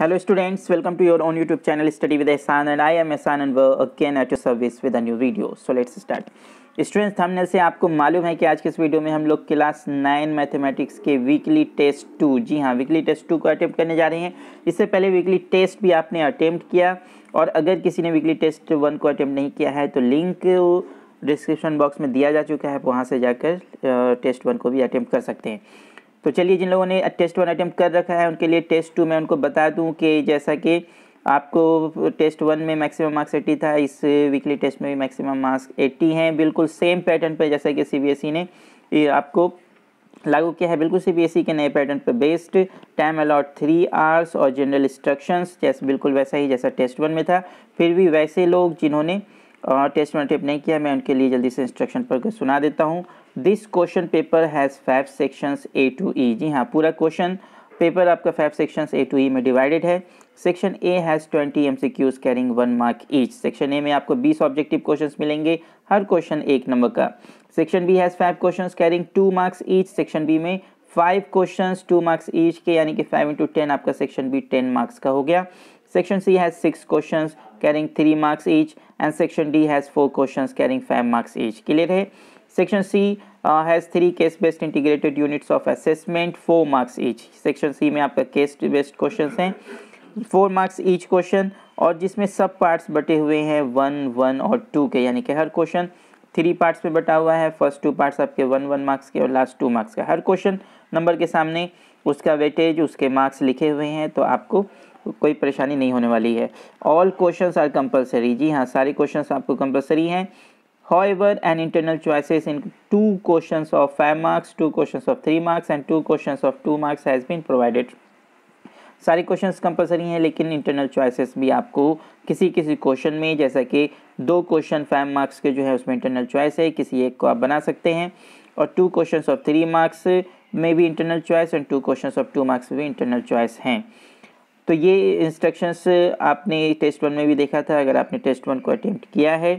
Hello students welcome to your own YouTube channel study with Ehsan and I am Ehsan and we're again at your service with a new video. So let's students thumbnail से आपको मालूम है कि आज के इस video में हम लोग क्लास नाइन मैथमेटिक्स के वीकली टेस्ट टू जी हाँ वीकली टेस्ट टू को अटैम्प्ट करने जा रहे हैं इससे पहले वीकली टेस्ट भी आपने अटैम्प्ट किया और अगर किसी ने वीकली टेस्ट वन को अटैम्प्ट नहीं किया है तो लिंक डिस्क्रिप्शन बॉक्स में दिया जा चुका है वहाँ से जाकर टेस्ट वन को भी अटैम्प्ट कर सकते हैं तो चलिए जिन लोगों ने टेस्ट वन अटैम्प्ट कर रखा है उनके लिए टेस्ट टू मैं उनको बता दूँ कि जैसा कि आपको टेस्ट वन में मैक्सिमम मार्क्स एट्टी था इस वीकली टेस्ट में भी मैक्सिमम मार्क्स एट्टी हैं बिल्कुल सेम पैटर्न पर जैसा कि सीबीएसई e ने आपको लागू किया है बिल्कुल सीबीएसई e के नए पैटर्न पर based time allot three hours और जनरल इंस्ट्रक्शंस जैसे बिल्कुल वैसा ही जैसा टेस्ट वन में था फिर भी वैसे लोग जिन्होंने टेस्ट में अटेम्प्ट नहीं किया मैं उनके लिए जल्दी से इंस्ट्रक्शन पर सुना देता हूँ this question paper has five sections A to E जी हाँ पूरा क्वेश्चन पेपर आपका five sections A to E में डिवाइडेड है section A has twenty M C Qs carrying one mark each section A में आपको बीस ऑब्जेक्टिव क्वेश्चन मिलेंगे हर क्वेश्चन एक नंबर का section B has five question carrying two marks each section B में five question two marks each के यानी कि फाइव इंटू टेन आपका सेक्शन बी टेन मार्क्स का हो गया Section C has six questions carrying three marks each and section D has four questions carrying five marks each. Clear है? Section C uh, has three case based integrated units of assessment four marks each. Section C में आपका case based questions हैं four marks each question और जिसमें सब parts बटे हुए हैं one, one और two के यानी कि हर question थ्री पार्ट्स में बटा हुआ है फर्स्ट टू पार्ट्स आपके वन वन मार्क्स के और लास्ट टू मार्क्स का हर क्वेश्चन नंबर के सामने उसका वेटेज उसके मार्क्स लिखे हुए हैं तो आपको कोई परेशानी नहीं होने वाली है ऑल क्वेश्चंस आर कंपलसरी जी हाँ सारे क्वेश्चंस आपको कंपलसरी हैं however an internal choices in two questions of 5 marks two questions of 3 marks and two questions of 2 marks has been provided सारे क्वेश्चंस कंपलसरी हैं लेकिन इंटरनल चॉइसेस भी आपको किसी किसी क्वेश्चन में जैसा कि दो क्वेश्चन फाइव मार्क्स के जो है उसमें इंटरनल चॉइस है किसी एक को आप बना सकते हैं और two question of three marks में भी internal choice and two question of two marks में भी इंटरनल चॉइस हैं तो ये इंस्ट्रक्शंस आपने टेस्ट वन में भी देखा था अगर आपने टेस्ट वन को अटैम्प्ट किया है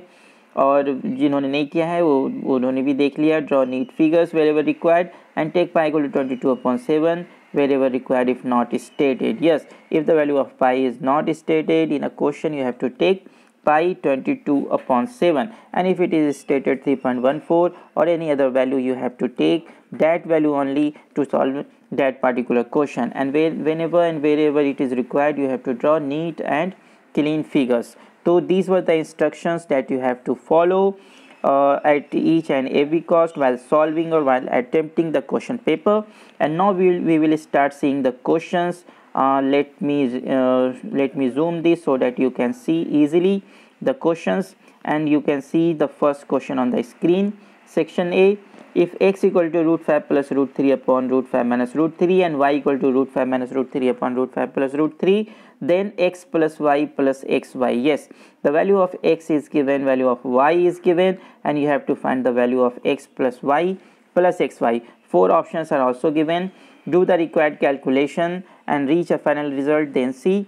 और जिन्होंने नहीं किया है वो उन्होंने भी देख लिया draw neat figures wherever required and take pi गोल twenty two upon seven ever required if not stated yes if the value of pi is not stated in a question you have to take pi 22 upon 7 and if it is stated 3.14 or any other value you have to take that value only to solve that particular question and whenever and wherever it is required you have to draw neat and clean figures so these were the instructions that you have to follow uh, at each and every cost while solving or while attempting the question paper and now we will, we will start seeing the questions uh, let me uh, let me zoom this so that you can see easily the questions and you can see the first question on the screen section a if x equal to root 5 plus root 3 upon root 5 minus root 3 and y equal to root 5 minus root 3 upon root 5 plus root 3 then x plus y plus xy yes the value of x is given value of y is given and you have to find the value of x plus y plus xy four options are also given do the required calculation and reach a final result then see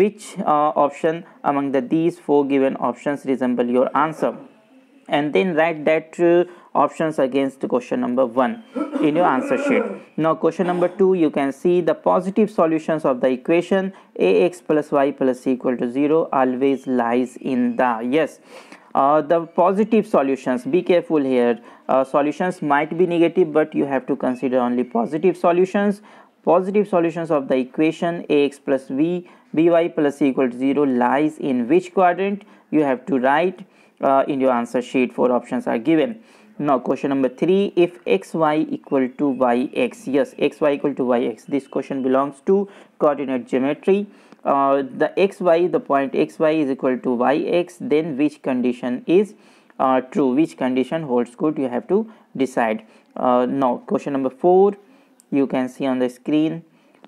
which uh, option among the these four given options resemble your answer and then write that uh, options against question number 1 in your answer sheet. Now question number 2 you can see the positive solutions of the equation ax plus y plus c equal to 0 always lies in the yes. Uh, the positive solutions be careful here uh, solutions might be negative but you have to consider only positive solutions positive solutions of the equation ax plus v by plus c equal to 0 lies in which quadrant you have to write uh, in your answer sheet four options are given now question number three if xy equal to yx yes xy equal to yx this question belongs to coordinate geometry uh, the xy the point xy is equal to yx then which condition is uh, true which condition holds good you have to decide uh, now question number four you can see on the screen.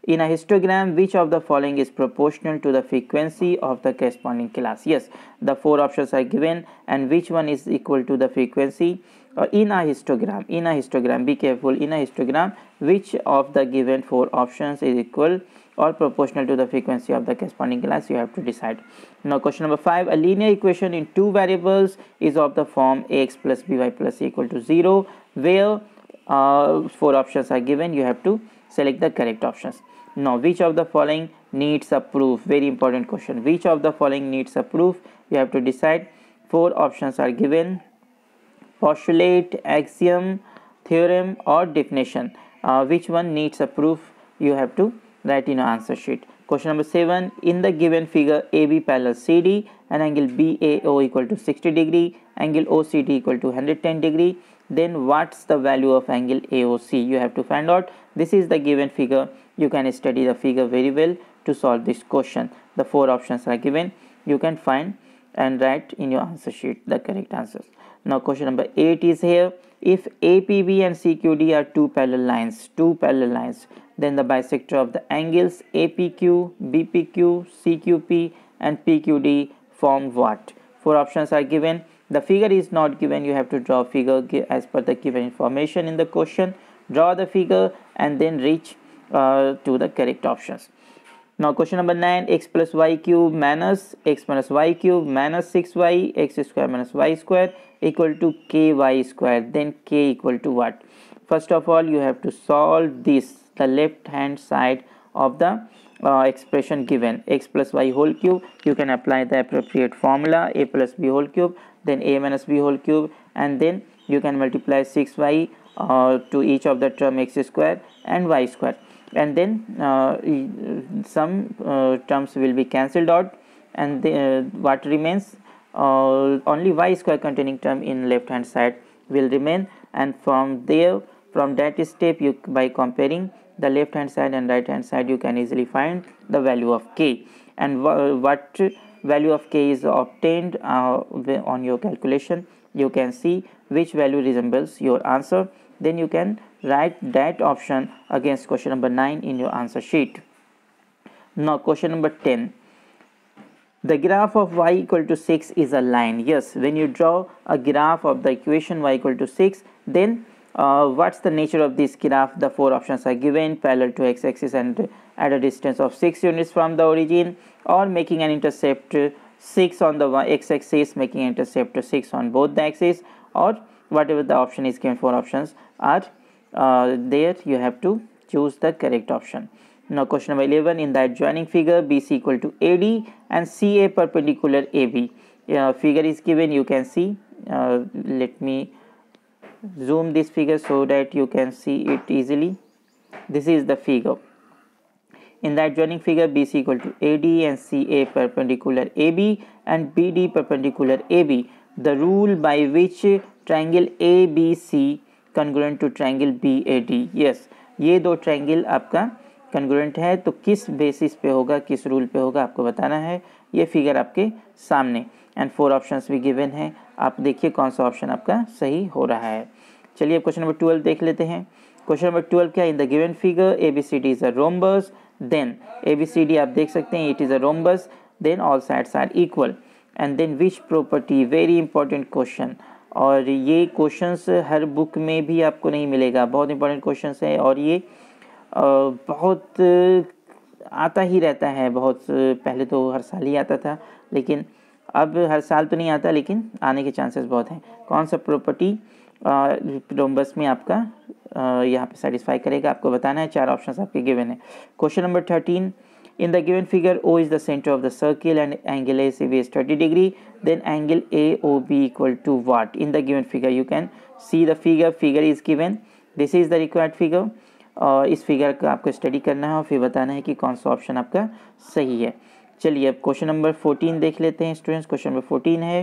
In a histogram, which of the following is proportional to the frequency of the corresponding class? Yes, the four options are given and which one is equal to the frequency? Uh, in a histogram, in a histogram, be careful, in a histogram, which of the given four options is equal or proportional to the frequency of the corresponding class you have to decide. Now question number 5, a linear equation in two variables is of the form ax plus by plus equal to 0 where uh, four options are given you have to select the correct options now which of the following needs a proof very important question which of the following needs a proof you have to decide four options are given postulate axiom theorem or definition uh, which one needs a proof you have to write in your answer sheet question number 7 in the given figure AB parallel CD and angle BAO equal to 60 degree angle OCD equal to 110 degree then what's the value of angle AOC you have to find out this is the given figure you can study the figure very well to solve this question the four options are given you can find and write in your answer sheet the correct answers now question number 8 is here if APB and CQD are two parallel lines two parallel lines then the bisector of the angles APQ BPQ CQP and PQD form what four options are given the figure is not given you have to draw figure as per the given information in the question draw the figure and then reach uh, to the correct options now question number 9 x plus y cube minus x minus y cube minus 6y x square minus y square equal to ky square then k equal to what first of all you have to solve this the left hand side of the uh, expression given x plus y whole cube you can apply the appropriate formula a plus b whole cube then a minus b whole cube and then you can multiply 6y uh, to each of the term x square and y square and then uh, some uh, terms will be cancelled out and the, uh, what remains uh, only y square containing term in left hand side will remain and from there from that step you by comparing the left hand side and right hand side you can easily find the value of k and what value of k is obtained uh, on your calculation you can see which value resembles your answer then you can write that option against question number 9 in your answer sheet now question number 10 the graph of y equal to 6 is a line yes when you draw a graph of the equation y equal to 6 then uh, what's the nature of this graph the four options are given parallel to x-axis and at a distance of 6 units from the origin or making an intercept 6 on the x-axis making intercept 6 on both the axes or whatever the option is given four options are uh, there you have to choose the correct option now question number 11 in the adjoining figure bc equal to ad and ca perpendicular ab uh, figure is given you can see uh, let me zoom this figure so that you can see it easily this is the figure in that joining figure BC equal to AD and CA perpendicular AB and BD perpendicular AB. The rule by which triangle ABC congruent to triangle BAD. Yes, ye do triangle aapka congruent है तो किस basis पे होगा किस rule पे होगा आपको बताना है ये figure आपके सामने एंड फोर ऑप्शंस भी गिवन है आप देखिए कौन सा ऑप्शन आपका सही हो रहा है चलिए अब क्वेश्चन नंबर ट्वेल्व देख लेते हैं क्वेश्चन नंबर ट्वेल्व क्या in the given figure A B C D is a rhombus then A B C D आप देख सकते हैं it is a rhombus then all sides are equal and then which property very important question और ये questions हर book में भी आपको नहीं मिलेगा बहुत इंपॉर्टेंट क्वेश्चंस है और ये बहुत आता ही रहता है बहुत पहले तो हर साल ही आता था लेकिन अब हर साल तो नहीं आता लेकिन आने के चांसेस बहुत हैं कौन सा प्रॉपर्टी रोमबस में आपका यहाँ पे सेटिस्फाई करेगा आपको बताना है चार ऑप्शंस आपके गिवन है question number thirteen in the given figure O is the centre of the circle and angle A C B is thirty degree then angle A O B equal to what in the given figure you can see the figure figure is given this is the required figure और इस figure का आपको study करना है और फिर बताना है कि कौन सा ऑप्शन आपका सही है चलिए अब क्वेश्चन नंबर फोर्टीन देख लेते हैं स्टूडेंट्स क्वेश्चन नंबर फोर्टीन है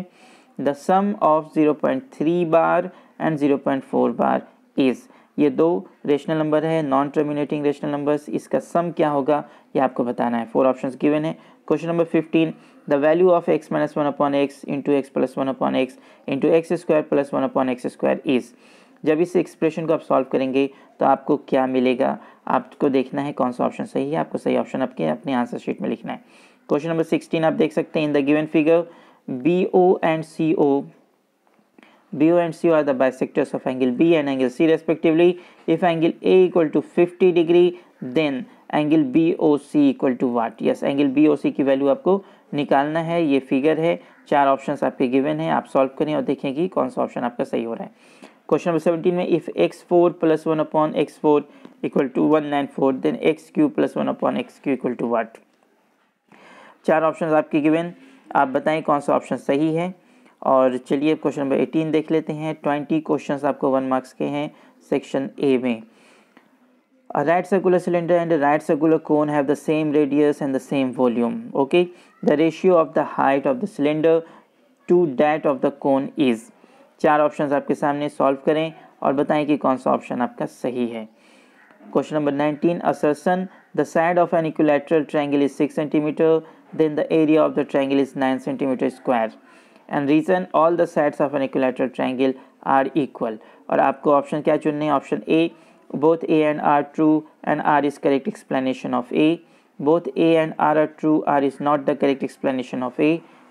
the sum of zero point three bar and zero point four bar is ये दो रेशनल नंबर है नॉन टर्मिनेटिंग रेशनल नंबर्स इसका सम क्या होगा ये आपको बताना है फोर ऑप्शंस गिवन है question number fifteen the value of x minus one upon x into x plus one upon x into x square plus one upon x square is जब इस एक्सप्रेशन को आप सॉल्व करेंगे तो आपको क्या मिलेगा आपको देखना है कौन सा ऑप्शन सही है आपको सही ऑप्शन आपके अपने आंसर शीट में लिखना है क्वेश्चन नंबर सिक्सटीन आप देख सकते हैं in the given figure B O and C O BO and CO are the bisectors of angle B and angle C respectively. To fifty degree then angle 50 O C equal to what yes angle B O C की value आपको निकालना है ये figure है चार option आपके given है आप सॉल्व करें और देखें कि कौन सा ऑप्शन आपका सही हो रहा है क्वेश्चन नंबर सेवेंटीन में if x four plus one upon x four equal to one nine four then x cube plus one upon x cube equal to what चार ऑप्शन आपके गिवन आप बताएं कौन सा ऑप्शन सही है और चलिए क्वेश्चन नंबर एटीन देख लेते हैं ट्वेंटी क्वेश्चन आपको वन मार्क्स के हैं सेक्शन ए में right circular cylinder and right circular cone have the same radius and the same volume okay the ratio of the height of the cylinder to that of the cone is चार option आपके सामने solve करें और बताएं कि कौन सा option आपका सही है question number nineteen assertion the side of an equilateral is six centimetre then the area of the triangle is 9 cm square and reason all the sides of an equilateral triangle are equal और आपको option क्या चुनने हैं option A both A and R true and R is correct explanation of A both A and R are true R is not the correct explanation of A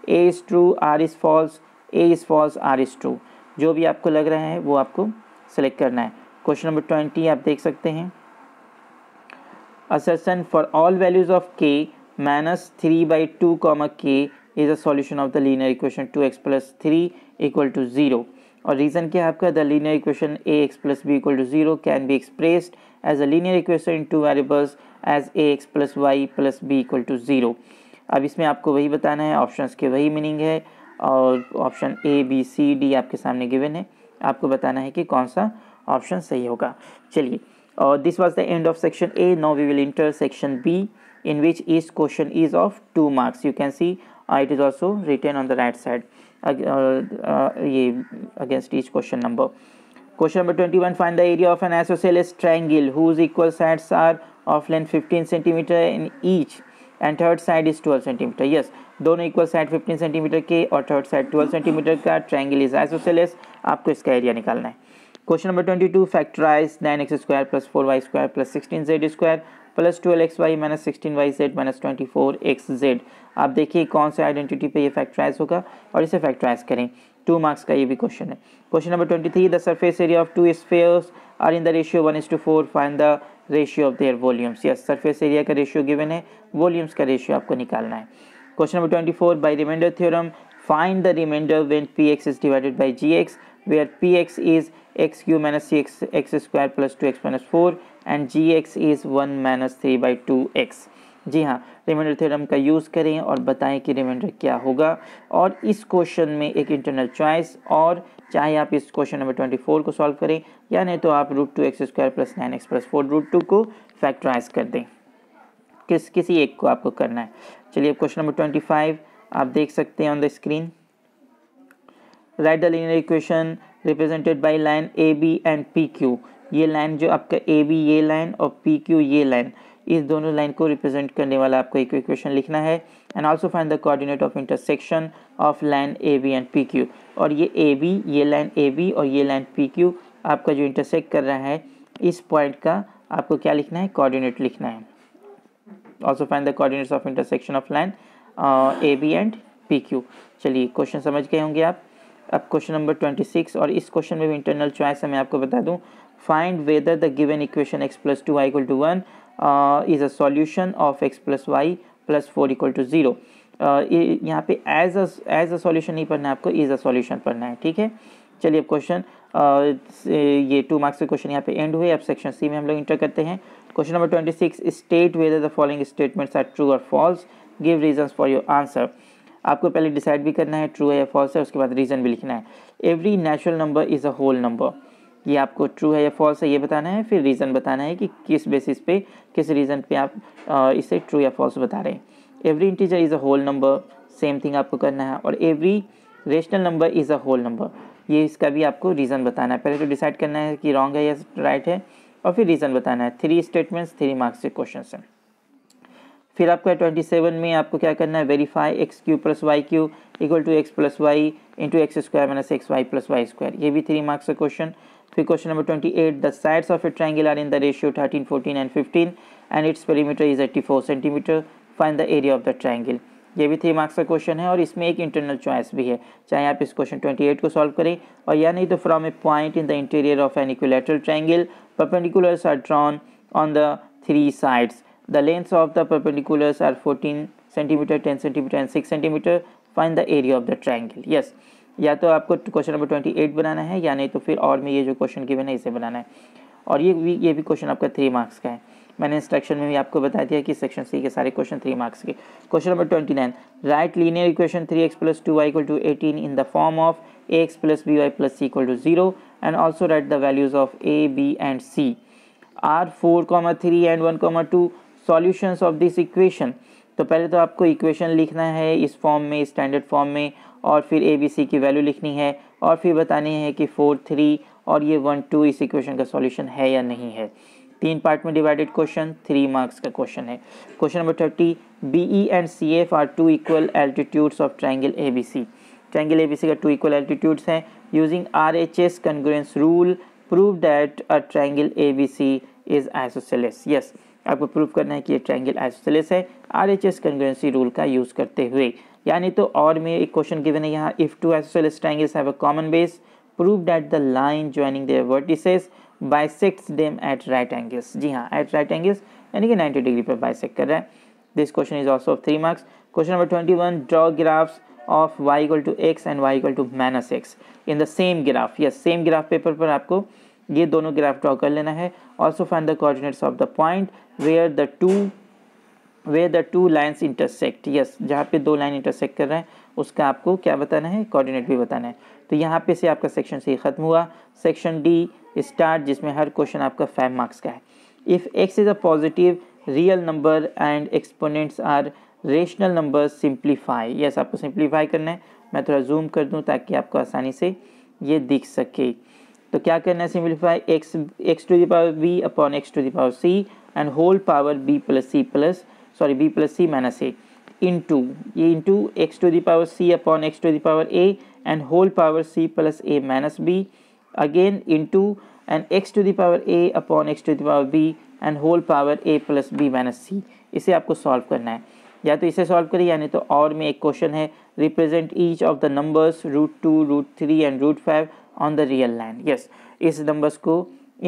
A is true R is false A is false R is true जो भी आपको लग रहा है वो आपको select करना है क्वेश्चन नंबर ट्वेंटी आप देख सकते हैं assertion for all values of k minus three by two 2 k is is solution of the linear equation two x plus three equal to zero और रीज़न क्या है आपका the linear equation a x plus b equal to zero can be expressed as a linear equation in two variables as a x plus y plus b equal to zero अब इसमें आपको वही बताना है option के वही meaning है और option A B C D आपके सामने गिवन है आपको बताना है कि कौन सा ऑप्शन सही होगा चलिए और this was the end of section A now we will enter section B in which each question is of 2 marks you can see uh, it is also written on the right side uh, uh, uh, against each question number question number 21 find the area of an isosceles triangle whose equal sides are of length 15 cm in each and third side is 12 cm yes दोनों equal side 15 centimetre के और third side 12 centimetre का triangle is isosceles आपको इसका area निकालना है question number 22 factorise 9x square plus four y square plus sixteen z square plus twelve x y minus sixteen y z minus twenty four x z आप देखिए कौन से identity पे ये फैक्टराइज होगा और इसे फैक्टराइज करें टू मार्क्स का ये भी क्वेश्चन है question number twenty three the surface area of two spheres are in the ratio one is to four find the ratio of their volumes yes surface area का ratio given है volumes का ratio आपको निकालना है question number twenty four by remainder theorem find the remainder when p x is divided by g x where px is x cube minus 3x x square plus 2x minus 4 and gx is 1 minus 3 by 2x जी हाँ remainder theorem का use करें और बताएं कि reminder क्या होगा और इस क्वेश्चन में एक इंटरनल चॉइस और चाहे आप इस क्वेश्चन नंबर ट्वेंटी फोर को सॉल्व करें या नहीं तो आप root two x square plus nine x plus four root two को फैक्टराइज कर दें किस किसी एक को आपको करना है चलिए अब क्वेश्चन नंबर ट्वेंटी फाइव आप देख सकते हैं on the screen write the linear equation represented by line A B and P Q ये लाइन जो आपका ए बी ये लाइन और पी क्यू ये लाइन इस दोनों लाइन को रिप्रेजेंट करने वाला आपको एक इक्वेशन लिखना है and also find the coordinate of intersection of line A B and P Q और ये ए बी ये लाइन ए बी और ये लाइन पी क्यू आपका जो इंटरसेक्ट कर रहा है इस पॉइंट का आपको क्या लिखना है कोऑर्डिनेट लिखना है also find the coordinates of intersection of line A B and P Q चलिए क्वेश्चन समझ गए होंगे आप अब क्वेश्चन नंबर ट्वेंटी सिक्स और इस क्वेश्चन में भी इंटरनल चॉइस है मैं आपको बता दूं find whether the given equation x plus two y equal to one is a solution of x plus y plus four equal to zero यहाँ पे as a as a solution नहीं पढ़ना है आपको इज़ अ सॉल्यूशन पढ़ना है ठीक है चलिए अब क्वेश्चन uh, ये टू मार्क्स के क्वेश्चन यहाँ पे एंड हुए अब सेक्शन सी में हम लोग इंटर करते हैं question number twenty six state whether the following statements are true और false give reason for your answer आपको पहले डिसाइड भी करना है ट्रू है या फॉल्स है उसके बाद रीज़न भी लिखना है every natural number is a whole number ये आपको ट्रू है या फॉल्स है ये बताना है फिर रीज़न बताना है कि किस बेसिस पे किस रीज़न पे आप इसे ट्रू या फॉल्स बता रहे हैं every integer is a whole number same thing आपको करना है और every rational number is a whole number ये इसका भी आपको रीज़न बताना है पहले तो डिसाइड करना है कि रॉन्ग है या राइट है और फिर रीज़न बताना है थ्री स्टेटमेंट्स थ्री मार्क्स के क्वेश्चन हैं फिर आपका ट्वेंटी सेवन में आपको क्या करना है verify x cube plus y cube equal to x plus y into x square minus x y plus y square ये भी थ्री मार्क्स का क्वेश्चन फिर question number twenty eight the sides of a triangle are in the ratio thirteen fourteen and fifteen and its perimeter is eighty four centimetre find the area of the triangle ये भी three marks का question है और इसमें एक internal choice भी है चाहे आप इस क्वेश्चन एट को सॉल्व करें और या नहीं तो from a point in the interior of an equilateral triangle perpendiculars are drawn on the three sides The lengths of the perpendiculars are 14 centimetre 10 centimetre and 6 centimetre find the area of the triangle yes या तो आपको question number 28 बनाना है या नहीं तो फिर और में ये जो क्वेश्चन गिवन है इसे बनाना है और ये भी ये भी क्वेश्चन आपका थ्री मार्क्स का है मैंने इंस्ट्रक्शन में भी आपको बता दिया कि सेक्शन सी के सारे क्वेश्चन थ्री मार्क्स के question number twenty nine write linear equation three x plus two y equal to eighteen in the form of a x plus b y plus c equal to zero and also write the values of a B and c are four comma three and one comma two solutions of this equation तो पहले तो आपको equation लिखना है इस form में standard form में और फिर ए बी सी की वैल्यू लिखनी है और फिर बतानी है कि फोर थ्री और ये वन टू इस इक्वेशन का सॉल्यूशन है या नहीं है तीन पार्ट में डिवाइडेड क्वेश्चन थ्री मार्क्स का क्वेश्चन है question number thirty B E and C F are two equal altitudes of triangle A B C triangle A B C का टू इक्वल एल्टीट्यूड्स हैं using R H S congruence rule prove that a triangle A B C is isosceles yes आपको proof करना है कि ये triangle isosceles है R H S congruency rule का use करते हुए यानी तो और में एक क्वेश्चन गिवन है यहाँ if two isosceles triangles have a common base prove that the line joining their vertices bisects them at right angles जी हाँ एट राइट एंगल्स यानी कि नाइन्टी डिग्री पर बाइसेक कर रहा है this question is also of three marks question number twenty one draw graphs of y equal to x and y equal to minus x in the same graph या same graph paper पर आपको ये दोनों graph draw कर लेना है also find the coordinates of the point where the two where the two lines intersect yes जहाँ पे दो लाइन इंटरसेक्ट कर रहे हैं उसका आपको क्या बताना है कोऑर्डिनेट भी बताना है तो यहाँ पे से आपका सेक्शन सी ख़त्म हुआ सेक्शन डी स्टार्ट जिसमें हर क्वेश्चन आपका फाइव मार्क्स का है if x is a positive real number and exponents are rational number simplify yes आपको सिंप्लीफाई करना है मैं थोड़ा जूम कर दूँ ताकि आपको आसानी से ये दिख सके तो क्या करना है simplify x x to the power b upon x to the power c and whole power b plus c plus sorry b plus c minus a into ये to x to the power c upon x to the power a and whole power c plus a minus b again into and x to the power a upon x to the power b and whole power a plus b minus सी इसे आपको solve करना है या तो इसे solve करिए यानी तो और में एक क्वेश्चन है represent each of the numbers root two root three and root five on the real line yes इस नंबर्स को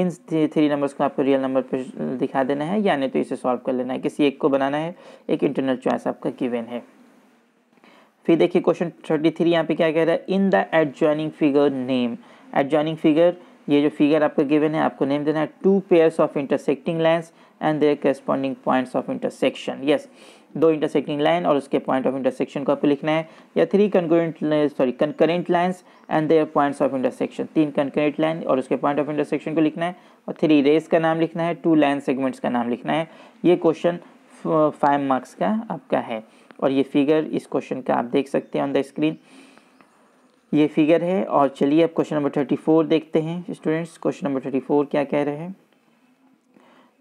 इन थ्री नंबर्स को आपको रियल नंबर पर दिखा देना है या नहीं तो इसे सॉल्व कर लेना है किसी एक को बनाना है एक इंटरनल चॉइस आपका गिवेन है फिर देखिए क्वेश्चन थर्टी थ्री यहाँ पे क्या कह रहा है in the adjoining figure name adjoining figure ये जो फिगर आपका गिवन है आपको नेम देना है two pairs of intersecting lines and their corresponding points of intersection yes दो इंटरसेक्टिंग लाइन और उसके पॉइंट ऑफ इंटरसेक्शन को आपको लिखना है या three concurrent sorry concurrent lines and their points of intersection तीन कंकरेंट लाइन और उसके पॉइंट ऑफ इंटरसेक्शन को लिखना है और थ्री रेस का नाम लिखना है टू लाइन सेगमेंट्स का नाम लिखना है ये क्वेश्चन फाइव मार्क्स का आपका है और ये फिगर इस क्वेश्चन का आप देख सकते हैं ऑन द स्क्रीन ये फिगर है और चलिए अब क्वेश्चन नंबर थर्टी फोर देखते हैं students question number thirty four क्या कह रहे हैं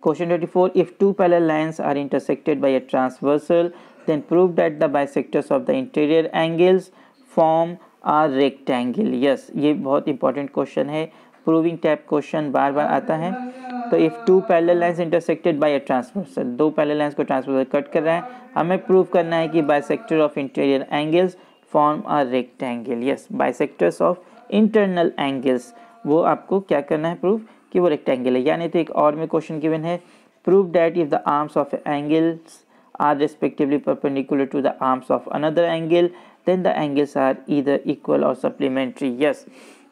Question 24. If two parallel lines are intersected by a transversal, then prove that the bisectors of the interior angles form a rectangle. Yes, ये बहुत important question है proving type question बार बार आता है तो if two parallel lines intersected by a transversal दो parallel lines को ट्रांसवर्सल कट कर रहे हैं हमें प्रूव करना है कि bisector of interior angles form a rectangle yes bisectors of internal angles वो आपको क्या करना है प्रूफ कि वो रेक्टेंगल है यानी तो एक और में क्वेश्चन गिवन है prove that if the arms of angles are respectively perpendicular to the arms of another angle then the angles are either equal और सप्लीमेंट्री यस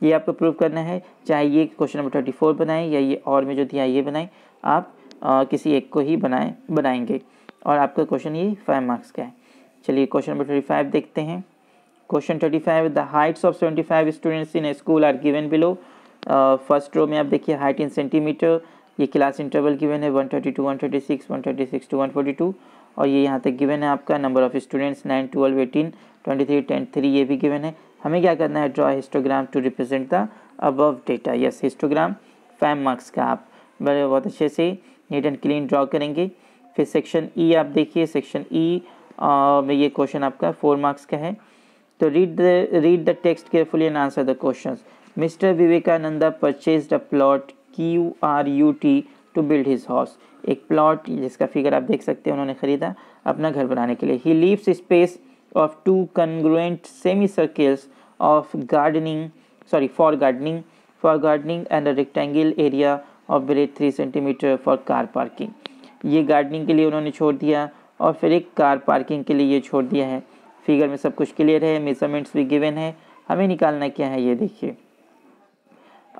ये आपको प्रूव करना है चाहे ये क्वेश्चन नंबर थर्टी फोर बनाएं या ये और में जो दिया ये बनाएं आप आ, किसी एक को ही बनाएं बनाएंगे और आपका क्वेश्चन ये फाइव मार्क्स का है चलिए क्वेश्चन नंबर थर्टी फाइव देखते हैं question thirty five the heights of seventy five students in school are given below first row में आप देखिए हाइट इन सेंटीमीटर ये क्लास इंटरवल गिवन है 132, 136, 136 टू 142 और ये यहाँ तक गिवन है आपका नंबर ऑफ स्टूडेंट्स 9, 12, 18, 23, 10, 3 ये भी गिवन है हमें क्या करना है draw histogram to represent the above data yes histogram five marks का आप बड़े बहुत अच्छे से नीट एंड क्लीन ड्रॉ करेंगे फिर सेक्शन ई e आप देखिए सेक्शन ई e, में ये क्वेश्चन आपका फोर मार्क्स का है तो read the read the text carefully and answer the question Mr. Vivekananda purchased a plot Q R U T to build his house. एक plot जिसका फिगर आप देख सकते हैं उन्होंने खरीदा अपना घर बनाने के लिए he leaves space of two congruent semicircles of gardening sorry for gardening for gardening and rectangle area of breadth three centimetre for car parking ये गार्डनिंग के लिए उन्होंने छोड़ दिया और फिर एक कार पार्किंग के लिए ये छोड़ दिया है फिगर में सब कुछ क्लियर है मेजरमेंट्स भी गिवन है हमें निकालना क्या है ये देखिए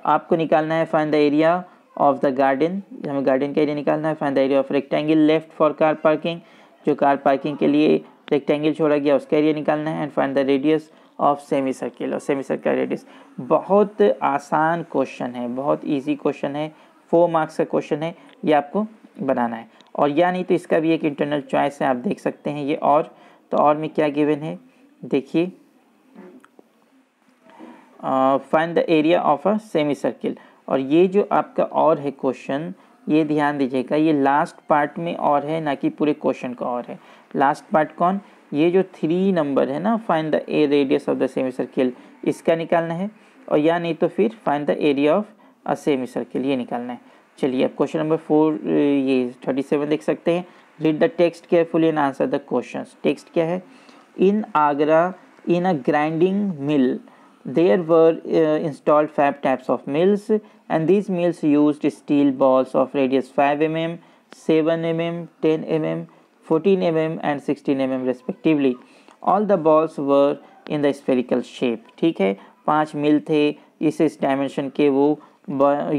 आपको निकालना है find the area of the garden हमें गार्डन का एरिया निकालना है find the area of rectangle left for car parking जो कार पार्किंग के लिए रेक्टेंगल छोड़ा गया उसका एरिया निकालना है and find the radius of semicircle और सेमी सर्किल रेडियस बहुत आसान क्वेश्चन है बहुत ईजी क्वेश्चन है फोर मार्क्स का क्वेश्चन है ये आपको बनाना है और या नहीं तो इसका भी एक इंटरनल चॉइस है आप देख सकते हैं ये और तो और में क्या गिवन है देखिए find the area of a semi semicircle और ये जो आपका और है क्वेश्चन ये ध्यान दीजिएगा ये लास्ट पार्ट में और है ना कि पूरे क्वेश्चन का और है लास्ट पार्ट कौन ये जो थ्री नंबर है ना find the a radius of the semi circle इसका निकालना है और या नहीं तो फिर find the area of a semi circle ये निकालना है चलिए अब क्वेश्चन नंबर फोर ये थर्टी सेवन देख सकते हैं read the text carefully and answer the question text क्या है in Agra in a grinding mill there were uh, installed five types of mills and these mills used steel balls of radius 5 mm 7 mm 10 mm 14 mm and 16 mm respectively all the balls were in the spherical shape theek hai panch mill the is is dimension ke wo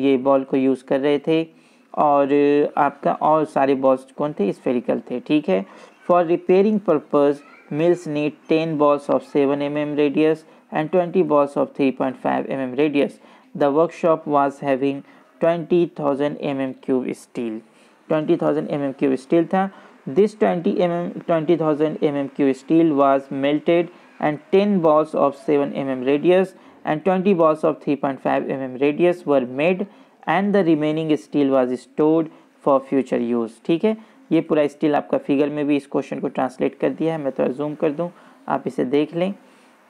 ye ball ko use kar rahe the aur aapka और sare balls kon the spherical the theek hai for repairing purpose mills need 10 balls of 7 mm radius and 20 balls of 3.5 mm radius. The workshop was having 20,000 mm cube steel. 20,000 mm cube steel tha. This 20 mm 20,000 mm cube steel was melted and 10 balls of 7 mm radius and 20 balls of 3.5 mm radius were made and the remaining steel was stored for future use. ठीक है ये पूरा steel आपका figure में भी इस question को translate कर दिया है मैं तो zoom कर दूँ आप इसे देख लें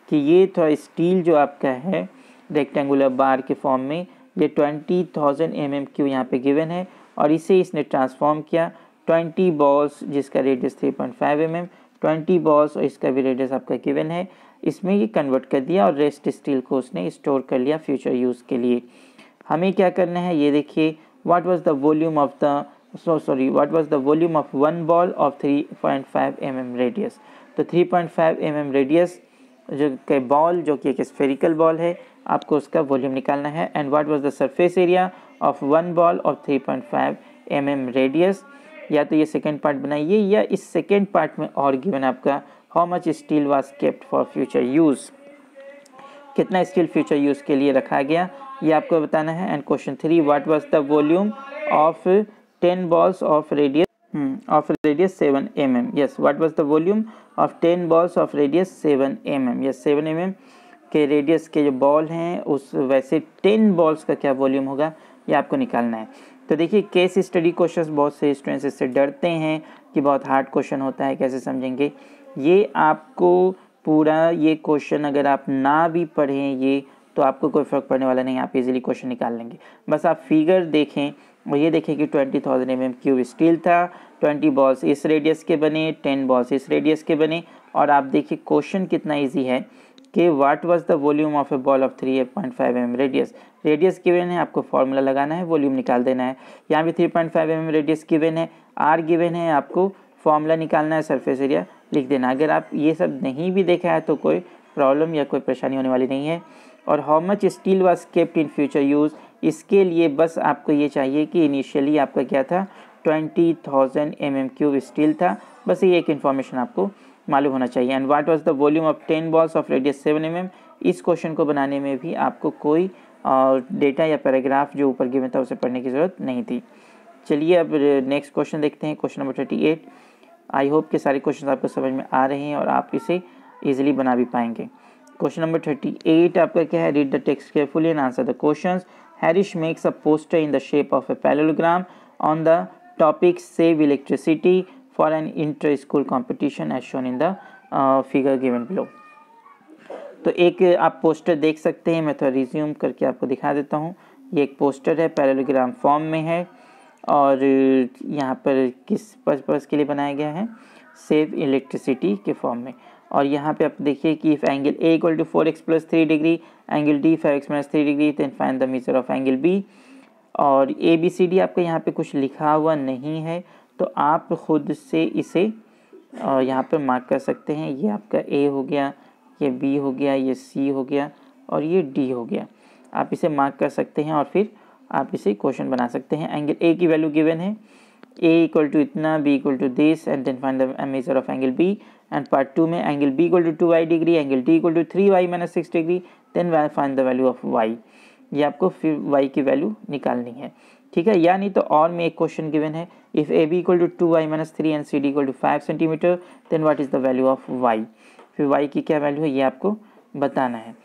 कि ये था स्टील जो आपका है रेक्टेंगुलर बार के फॉर्म में ये twenty thousand M M cube यहाँ पर गिवन है और इसे इसने ट्रांसफॉर्म किया ट्वेंटी बॉल्स जिसका radius three point five M M twenty balls और इसका भी रेडियस आपका गिवन है इसमें ये कन्वर्ट कर दिया और रेस्ट स्टील को उसने स्टोर कर लिया फ्यूचर यूज़ के लिए हमें क्या करना है ये देखिए what was the volume of the so sorry what was the volume of one ball of three point five M M radius तो three point five M M radius जो कि बॉल जो कि एक स्फेरिकल बॉल है आपको उसका volume निकालना है and what was the surface area of one ball of 3.5 point mm radius या तो ये सेकेंड पार्ट बनाइए या इस सेकेंड पार्ट में और गिवन आपका how much steel was kept for future use कितना स्टील फ्यूचर यूज़ के लिए रखा गया ये आपको बताना है and question three what was the volume of ten balls of radius hmm, of radius 7 mm yes what was the volume of 10 balls of radius 7 mm yes 7 mm के radius के जो बॉल हैं उस वैसे टेन बॉल्स का क्या volume होगा ये आपको निकालना है तो देखिए केस स्टडी क्वेश्चन बहुत से स्टूडेंट्स इससे डरते हैं कि बहुत हार्ड क्वेश्चन होता है कैसे समझेंगे ये आपको पूरा ये क्वेश्चन अगर आप ना भी पढ़ें ये तो आपको कोई फ़र्क पड़ने वाला नहीं आप इजीली क्वेश्चन निकाल लेंगे बस आप फिगर देखें ये देखें कि twenty thousand M M cube steel था ट्वेंटी बॉल्स इस रेडियस के बने टेन बॉल्स इस रेडियस के बने और आप देखिए क्वेश्चन कितना ईजी है कि what was the volume of a ball of three eight point five M radius radius given है आपको फॉर्मूला लगाना है वॉल्यूम निकाल देना है यहाँ भी three point five M radius given है आर गिवन है आपको फॉर्मूला निकालना है सरफेस एरिया लिख देना अगर आप ये सब नहीं भी देखा है तो कोई प्रॉब्लम या कोई परेशानी होने वाली नहीं है और how much steel was kept in future use इसके लिए बस आपको ये चाहिए कि इनिशियली आपका क्या था twenty thousand M M cube steel था बस ये एक इन्फॉर्मेशन आपको मालूम होना चाहिए and what was the volume of ten balls of radius seven M M इस क्वेश्चन को बनाने में भी आपको कोई डेटा या पैराग्राफ जो ऊपर गिवन था उसे पढ़ने की ज़रूरत नहीं थी चलिए अब नेक्स्ट क्वेश्चन देखते हैं question number thirty eight I hope के सारे क्वेश्चन आपको समझ में आ रहे हैं और आप इसे ईजिली बना भी पाएंगे क्वेश्चन नंबर थर्टी एट आपका क्या है read the text carefully and answer the question Harish makes a poster in the shape of a parallelogram on the topic Save Electricity for an inter-school competition as shown in the uh, figure given below. तो एक आप poster देख सकते हैं मैं थोड़ा resume करके आपको दिखा देता हूँ ये एक पोस्टर है पैरेलोग्राम फॉर्म में है और यहाँ पर किस पर्पज़ के लिए बनाया गया है सेव इलेक्ट्रिसिटी के फॉर्म में और यहाँ पे आप देखिए कि if angle A equal to four X plus three degree angle D five X minus three degree then find the measure of angle B और ए बी सी डी आपका यहाँ पे कुछ लिखा हुआ नहीं है तो आप खुद से इसे और यहाँ पर मार्क कर सकते हैं ये आपका ए हो गया ये बी हो गया ये सी हो गया और ये डी हो गया आप इसे मार्क कर सकते हैं और फिर आप इसे क्वेश्चन बना सकते हैं एंगल ए की वैल्यू गिवन है ए इक्वल टू इतना B equal to this and then find the measure of angle B and part two में angle B equal to two Y degree angle D equal to three Y minus six degree then find the value of Y ये आपको फिर Y की value निकालनी है ठीक है या नहीं तो और में एक क्वेश्चन गिवन है if A B equal to two Y minus three and C D equal to five centimetre then what is the value of Y फिर वाई की क्या वैल्यू है ये आपको बताना है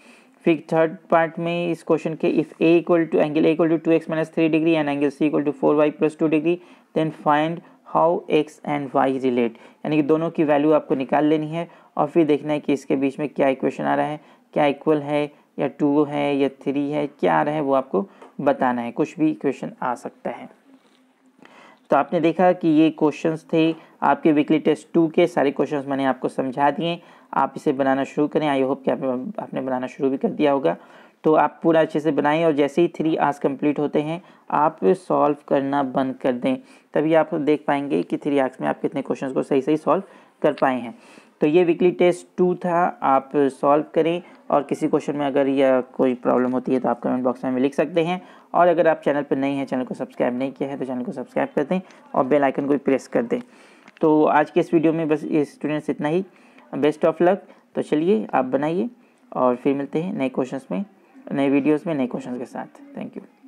फिर थर्ड पार्ट में इस क्वेश्चन के if A equal to angle equal to two X minus three degree and angle C equal to four Y plus two degree then find how X and Y relate यानी कि दोनों की value आपको निकाल लेनी है और फिर देखना है कि इसके बीच में क्या इक्वेशन आ रहा है क्या इक्वल है या टू है या थ्री है क्या आ रहा है वो आपको बताना है कुछ भी इक्वेशन आ सकता है तो आपने देखा कि ये क्वेश्चंस थे आपके वीकली टेस्ट टू के सारे क्वेश्चंस मैंने आपको समझा दिए आप इसे बनाना शुरू करें आई होप कि आप, आपने बनाना शुरू भी कर दिया होगा तो आप पूरा अच्छे से बनाएं और जैसे ही थ्री आर्स कंप्लीट होते हैं आप सॉल्व करना बंद कर दें तभी आप देख पाएंगे कि थ्री आर्स में आप कितने क्वेश्चन को सही सही सॉल्व कर पाए हैं तो ये वीकली टेस्ट टू था आप सॉल्व करें और किसी क्वेश्चन में अगर या कोई प्रॉब्लम होती है तो आप कमेंट बॉक्स में, लिख सकते हैं और अगर आप चैनल पर नए हैं चैनल को सब्सक्राइब नहीं किया है तो चैनल को सब्सक्राइब कर दें और बेल आइकन को प्रेस कर दें तो आज के इस वीडियो में बस स्टूडेंट्स इतना ही बेस्ट ऑफ लक तो चलिए आप बनाइए और फिर मिलते हैं नए क्वेश्चंस में नए वीडियोस में नए क्वेश्चंस के साथ थैंक यू